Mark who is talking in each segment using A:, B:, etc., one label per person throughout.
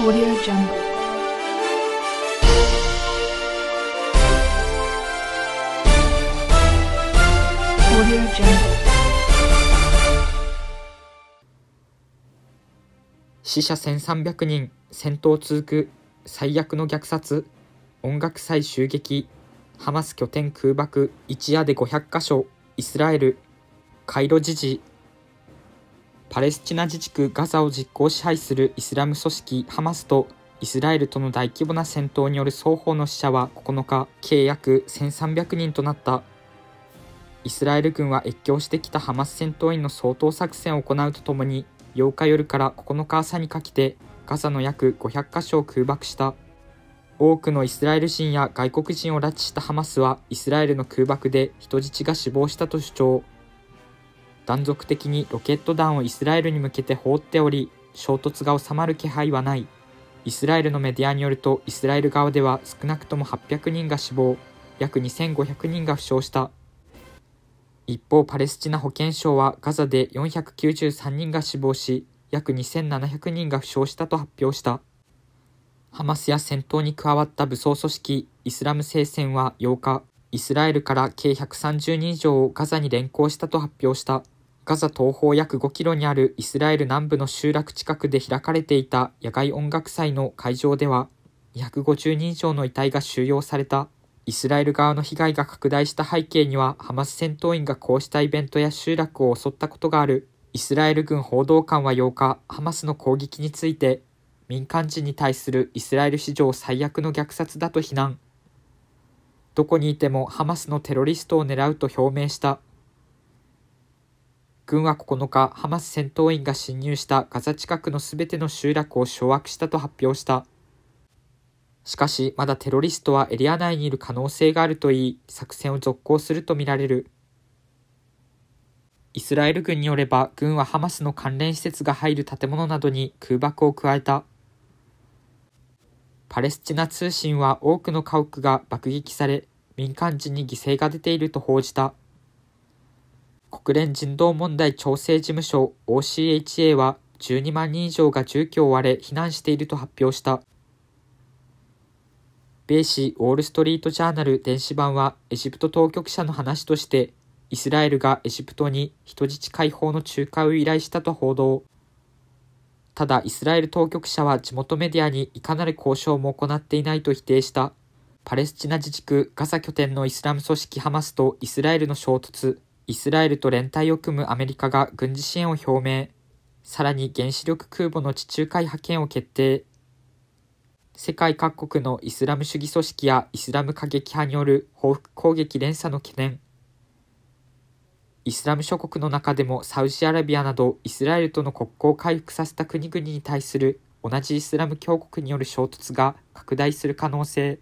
A: Audio Jungle. Audio Jungle. 死者1300人、戦闘続く、最悪の虐殺、音楽祭襲撃、ハマス拠点空爆、一夜で500カ所、イスラエル、カイロ時事、パレスチナ自治区ガザを実効支配するイスラム組織ハマスとイスラエルとの大規模な戦闘による双方の死者は9日、計約1300人となった。イスラエル軍は越境してきたハマス戦闘員の掃討作戦を行うとともに、8日夜から9日朝にかけてガザの約500箇所を空爆した。多くのイスラエル人や外国人を拉致したハマスはイスラエルの空爆で人質が死亡したと主張。断続的にロケット弾をイスラエルに向けて放っており衝突が収まる気配はないイスラエルのメディアによるとイスラエル側では少なくとも800人が死亡約2500人が負傷した一方パレスチナ保健省はガザで493人が死亡し約2700人が負傷したと発表したハマスや戦闘に加わった武装組織イスラム聖戦は8日イスラエルから計130人以上をガザに連行したと発表した。ガザ東方約5キロにあるイスラエル南部の集落近くで開かれていた野外音楽祭の会場では250人以上の遺体が収容されたイスラエル側の被害が拡大した背景にはハマス戦闘員がこうしたイベントや集落を襲ったことがあるイスラエル軍報道官は8日ハマスの攻撃について民間人に対するイスラエル史上最悪の虐殺だと非難どこにいてもハマスのテロリストを狙うと表明した軍は9日、ハマス戦闘員が侵入したガザ近くのすべての集落を掌握したと発表した。しかし、まだテロリストはエリア内にいる可能性があるといい、作戦を続行するとみられる。イスラエル軍によれば、軍はハマスの関連施設が入る建物などに空爆を加えた。パレスチナ通信は多くの家屋が爆撃され、民間人に犠牲が出ていると報じた。国連人道問題調整事務所 OCHA は12万人以上が住居を割れ避難していると発表した。米紙ウォール・ストリート・ジャーナル電子版はエジプト当局者の話としてイスラエルがエジプトに人質解放の仲介を依頼したと報道。ただイスラエル当局者は地元メディアにいかなる交渉も行っていないと否定した。パレスチナ自治区ガザ拠点のイスラム組織ハマスとイスラエルの衝突、イスラエルと連帯を組むアメリカが軍事支援を表明、さらに原子力空母の地中海派遣を決定。世界各国のイスラム主義組織やイスラム過激派による報復攻撃連鎖の懸念。イスラム諸国の中でもサウジアラビアなどイスラエルとの国交を回復させた国々に対する同じイスラム教国による衝突が拡大する可能性。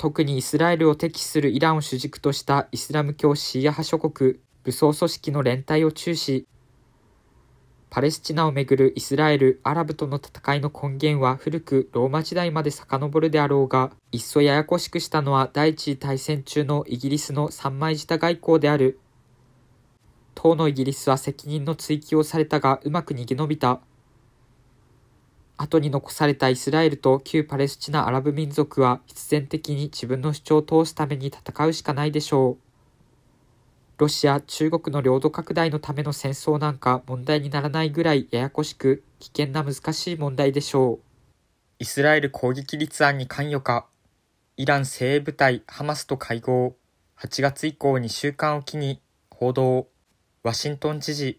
A: 特にイスラエルを敵視するイランを主軸としたイスラム教シーア派諸国、武装組織の連帯を注視、パレスチナをめぐるイスラエル・アラブとの戦いの根源は古くローマ時代まで遡るであろうが、いっそややこしくしたのは第一次大戦中のイギリスの三枚舌外交である。当のイギリスは責任の追及をされたがうまく逃げ延びた。後に残されたイスラエルと旧パレスチナアラブ民族は必然的に自分の主張を通すために戦うしかないでしょう。ロシア、中国の領土拡大のための戦争なんか問題にならないぐらいややこしく危険な難しい問題でしょう。イスラエル攻撃立案に関与か、イラン精鋭部隊ハマスと会合、8月以降2週間を機に報道、ワシントン知事、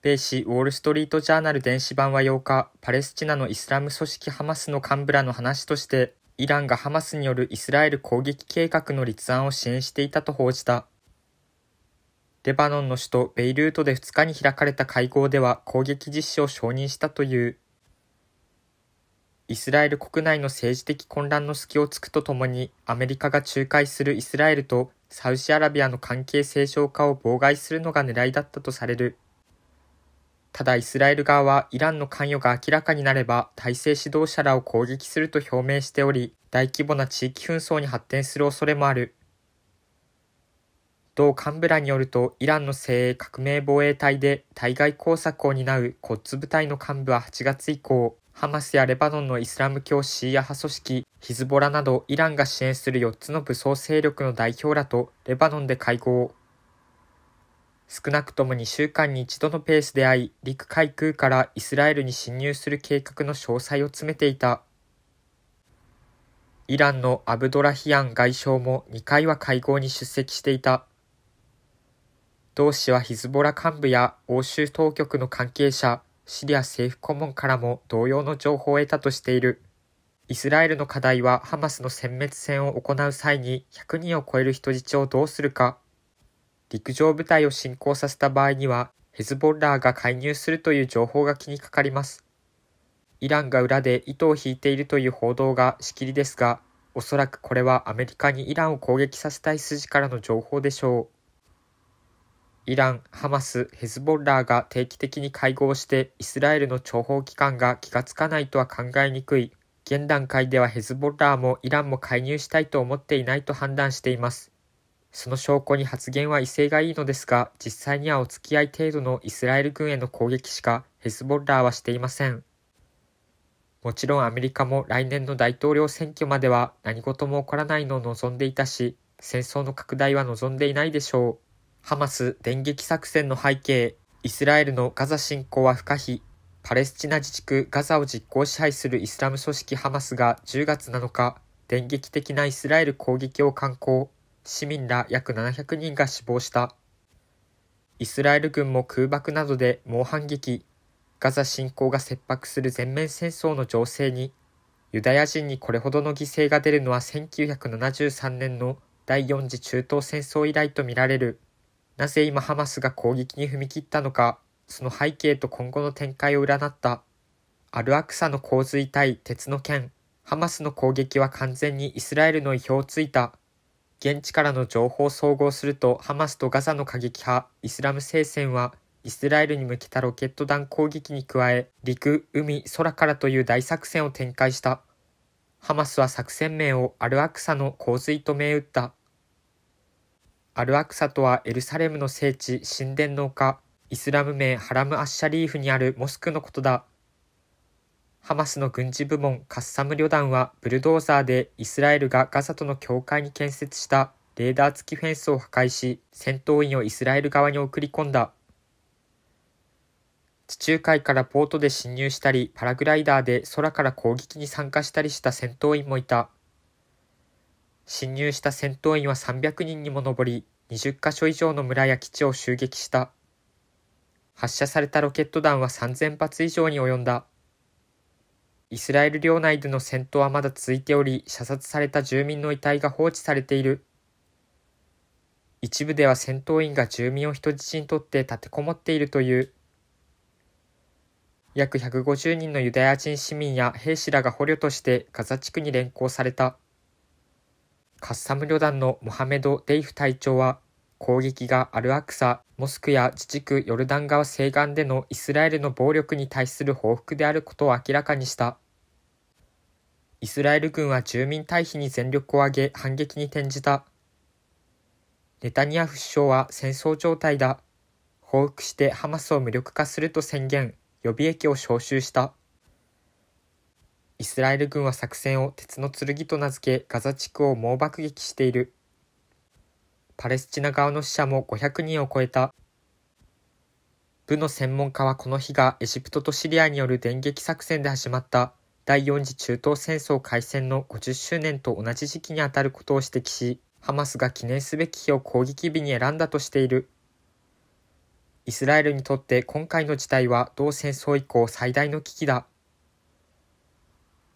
A: 米紙ウォール・ストリート・ジャーナル電子版は8日、パレスチナのイスラム組織ハマスの幹部らの話として、イランがハマスによるイスラエル攻撃計画の立案を支援していたと報じた。レバノンの首都ベイルートで2日に開かれた会合では攻撃実施を承認したという。イスラエル国内の政治的混乱の隙を突くとともに、アメリカが仲介するイスラエルとサウジアラビアの関係正常化を妨害するのが狙いだったとされる。ただイスラエル側はイランの関与が明らかになれば体制指導者らを攻撃すると表明しており、大規模な地域紛争に発展する恐れもある。同幹部らによると、イランの精鋭革命防衛隊で対外工作を担うコッズ部隊の幹部は8月以降、ハマスやレバノンのイスラム教シーア派組織、ヒズボラなどイランが支援する4つの武装勢力の代表らとレバノンで会合。少なくとも2週間に一度のペースであり、陸海空からイスラエルに侵入する計画の詳細を詰めていた。イランのアブドラヒアン外相も2回は会合に出席していた。同氏はヒズボラ幹部や欧州当局の関係者、シリア政府顧問からも同様の情報を得たとしている。イスラエルの課題はハマスの殲滅戦を行う際に100人を超える人質をどうするか。陸上部隊を侵攻させた場合には、ヘズボンラーが介入するという情報が気にかかります。イランが裏で糸を引いているという報道がしきりですが、おそらくこれはアメリカにイランを攻撃させたい筋からの情報でしょう。イラン、ハマス、ヘズボッラーが定期的に会合してイスラエルの諜報機関が気がつかないとは考えにくい。現段階ではヘズボッラーもイランも介入したいと思っていないと判断しています。その証拠に発言は威勢がいいのですが、実際にはお付き合い程度のイスラエル軍への攻撃しかヘズボッラーはしていません。もちろんアメリカも来年の大統領選挙までは何事も起こらないのを望んでいたし、戦争の拡大は望んでいないでしょう。ハマス電撃作戦の背景、イスラエルのガザ侵攻は不可避。パレスチナ自治区ガザを実効支配するイスラム組織ハマスが10月7日、電撃的なイスラエル攻撃を敢行。市民ら約700人が死亡した。イスラエル軍も空爆などで猛反撃、ガザ侵攻が切迫する全面戦争の情勢に、ユダヤ人にこれほどの犠牲が出るのは1973年の第4次中東戦争以来とみられる。なぜ今ハマスが攻撃に踏み切ったのか、その背景と今後の展開を占った。アルアクサの洪水対鉄の剣、ハマスの攻撃は完全にイスラエルの意表をついた。現地からの情報を総合すると、ハマスとガザの過激派、イスラム聖戦は、イスラエルに向けたロケット弾攻撃に加え、陸、海、空からという大作戦を展開した。ハマスは作戦名をアルアクサの洪水と銘打った。アルアクサとはエルサレムの聖地、神殿の丘、イスラム名ハラム・アッシャリーフにあるモスクのことだ。ハマスの軍事部門カッサム旅団はブルドーザーでイスラエルがガザとの境界に建設したレーダー付きフェンスを破壊し戦闘員をイスラエル側に送り込んだ地中海からボートで侵入したりパラグライダーで空から攻撃に参加したりした戦闘員もいた侵入した戦闘員は300人にも上り20カ所以上の村や基地を襲撃した発射されたロケット弾は3000発以上に及んだイスラエル領内での戦闘はまだ続いており、射殺された住民の遺体が放置されている。一部では戦闘員が住民を人質にとって立てこもっているという。約150人のユダヤ人市民や兵士らが捕虜としてガザ地区に連行された。カッサム旅団のモハメド・デイフ隊長は、攻撃がアルアクサ、モスクや自治区ヨルダン川西岸でのイスラエルの暴力に対する報復であることを明らかにした。イスラエル軍は住民退避に全力を挙げ反撃に転じた。ネタニヤフ首相は戦争状態だ。報復してハマスを無力化すると宣言、予備役を招集した。イスラエル軍は作戦を鉄の剣と名付けガザ地区を猛爆撃している。パレスチナ側の死者も500人を超えた。部の専門家はこの日がエジプトとシリアによる電撃作戦で始まった第4次中東戦争開戦の50周年と同じ時期にあたることを指摘し、ハマスが記念すべき日を攻撃日に選んだとしている。イスラエルにとって今回の事態は同戦争以降最大の危機だ。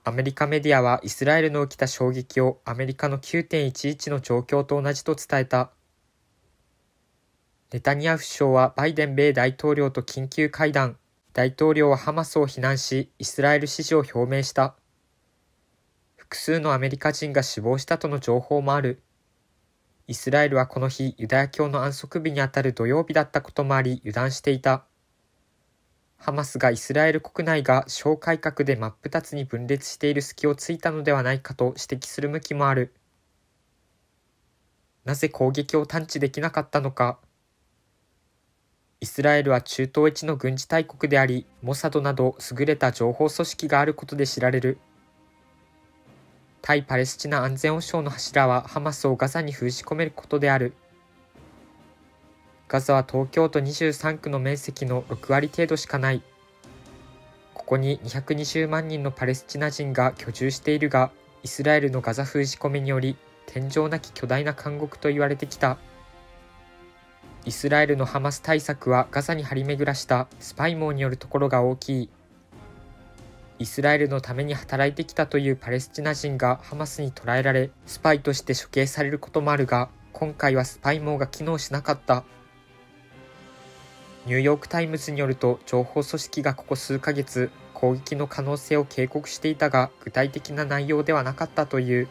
A: アメリカメディアはイスラエルの起きた衝撃をアメリカの9.11の状況と同じと伝えた。ネタニヤフ首相はバイデン米大統領と緊急会談、大統領はハマスを非難し、イスラエル支持を表明した。複数のアメリカ人が死亡したとの情報もある。イスラエルはこの日、ユダヤ教の安息日にあたる土曜日だったこともあり、油断していた。ハマスがイスラエル国内が小改革で真っ二つに分裂している隙をついたのではないかと指摘する向きもある。なぜ攻撃を探知できなかったのか。イスラエルは中東一の軍事大国であり、モサドなど優れた情報組織があることで知られる。対パレスチナ安全保障の柱はハマスをガザに封じ込めることである。ガザは東京都23区の面積の6割程度しかない。ここに220万人のパレスチナ人が居住しているが、イスラエルのガザ封じ込めにより、天井なき巨大な監獄と言われてきた。イスラエルのハマス対策はガザに張り巡らしたスパイ網によるところが大きい。イスラエルのために働いてきたというパレスチナ人がハマスに捕らえられ、スパイとして処刑されることもあるが、今回はスパイ網が機能しなかった。ニューヨーク・タイムズによると情報組織がここ数ヶ月攻撃の可能性を警告していたが具体的な内容ではなかったという